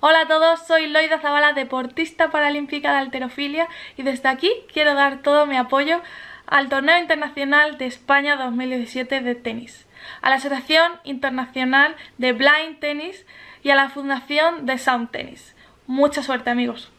Hola a todos, soy Loida Zavala, deportista paralímpica de alterofilia y desde aquí quiero dar todo mi apoyo al Torneo Internacional de España 2017 de tenis, a la Asociación Internacional de Blind Tennis y a la Fundación de Sound Tennis. Mucha suerte amigos.